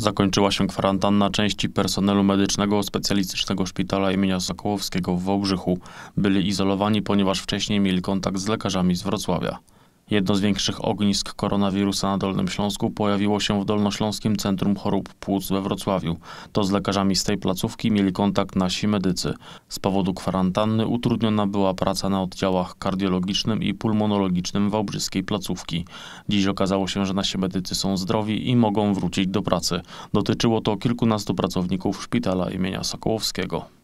zakończyła się kwarantanna części personelu medycznego specjalistycznego szpitala im. Sokołowskiego w Wałbrzychu. Byli izolowani, ponieważ wcześniej mieli kontakt z lekarzami z Wrocławia. Jedno z większych ognisk koronawirusa na Dolnym Śląsku pojawiło się w Dolnośląskim Centrum Chorób Płuc we Wrocławiu. To z lekarzami z tej placówki mieli kontakt nasi medycy. Z powodu kwarantanny utrudniona była praca na oddziałach kardiologicznym i pulmonologicznym Wałbrzyskiej placówki. Dziś okazało się, że nasi medycy są zdrowi i mogą wrócić do pracy. Dotyczyło to kilkunastu pracowników szpitala imienia Sokołowskiego.